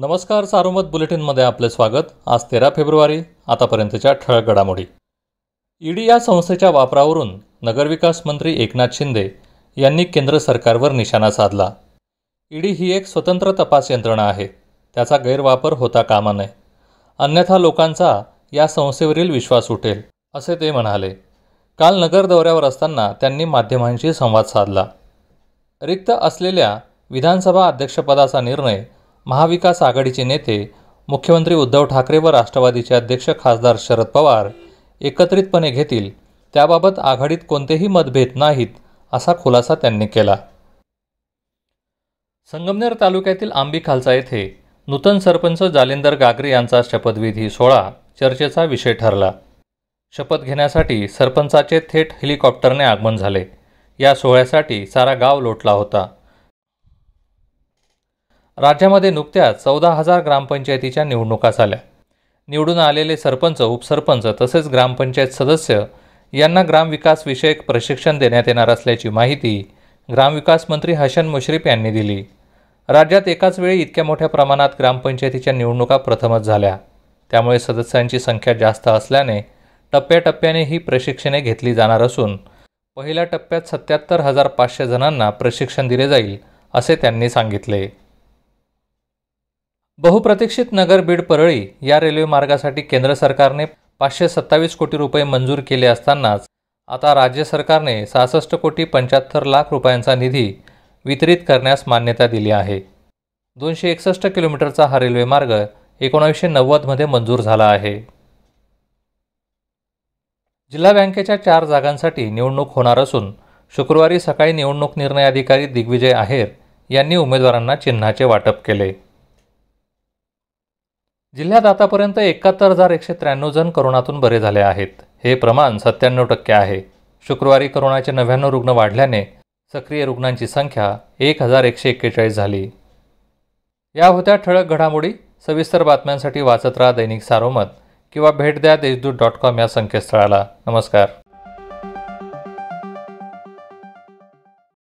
नमस्कार सारोमत बुलेटिनमध्ये आपले स्वागत आज तेरा फेब्रुवारी आतापर्यंतच्या ठळक घडामोडी ईडी या संस्थेच्या वापरावरून नगरविकास मंत्री एकनाथ शिंदे यांनी केंद्र सरकारवर निशाणा साधला ईडी ही एक स्वतंत्र तपास यंत्रणा आहे त्याचा गैरवापर होता कामा नये अन्यथा लोकांचा या संस्थेवरील विश्वास उठेल असे ते म्हणाले काल नगर दौऱ्यावर असताना त्यांनी माध्यमांशी संवाद साधला रिक्त असलेल्या विधानसभा अध्यक्षपदाचा निर्णय महाविकास आघाडीचे नेते मुख्यमंत्री उद्धव ठाकरे व राष्ट्रवादीचे अध्यक्ष खासदार शरद पवार एकत्रितपणे घेतील त्याबाबत आघाडीत कोणतेही मतभेद नाहीत असा खुलासा त्यांनी केला संगमनेर तालुक्यातील आंबी खालसा येथे नूतन सरपंच जालिंदर गागरे यांचा शपथविधी सोहळा चर्चेचा विषय ठरला शपथ घेण्यासाठी सरपंचाचे थेट हेलिकॉप्टरने आगमन झाले या सोहळ्यासाठी सारा गाव लोटला होता राज्यामध्ये नुकत्याच चौदा हजार ग्रामपंचायतीच्या निवडणुका झाल्या निवडून आलेले सरपंच उपसरपंच तसेच ग्रामपंचायत सदस्य यांना ग्रामविकासविषयक प्रशिक्षण देण्यात येणार असल्याची माहिती ग्रामविकास मंत्री हसन मुश्रीफ यांनी दिली राज्यात एकाच वेळी इतक्या मोठ्या प्रमाणात ग्रामपंचायतीच्या निवडणुका प्रथमच झाल्या त्यामुळे सदस्यांची संख्या जास्त असल्याने टप्प्याटप्प्याने ही प्रशिक्षणे घेतली जाणार असून पहिल्या टप्प्यात सत्याहत्तर हजार पाचशे जणांना प्रशिक्षण दिले जाईल असे त्यांनी सांगितले बहुप्रतीक्षित नगर बीड परळी या रेल्वे मार्गासाठी केंद्र सरकारने पाचशे सत्तावीस कोटी रुपये मंजूर केले असतानाच आता राज्य सरकारने सहासष्ट कोटी पंच्याहत्तर लाख रुपयांचा निधी वितरित करण्यास मान्यता दिली आहे दोनशे एकसष्ट किलोमीटरचा हा रेल्वे मार्ग एकोणावीसशे नव्वदमध्ये मंजूर झाला आहे जिल्हा बँकेच्या चार जागांसाठी निवडणूक होणार असून शुक्रवारी सकाळी निवडणूक निर्णय अधिकारी दिग्विजय आहेर यांनी उमेदवारांना चिन्हाचे वाटप केले जिल्ह्यात आतापर्यंत एकाहत्तर हजार एकशे त्र्याण्णव जण करोनातून बरे झाले आहेत हे प्रमाण सत्त्याण्णव टक्के आहे शुक्रवारी करोनाचे नव्याण्णव रुग्ण वाढल्याने सक्रिय रुग्णांची संख्या एक हजार एकशे एक्केचाळीस झाली या होत्या ठळक घडामोडी सविस्तर बातम्यांसाठी वाचत राहा दैनिक सारोमत किंवा भेट द्या देशदूत डॉट कॉम या संकेतस्थळाला नमस्कार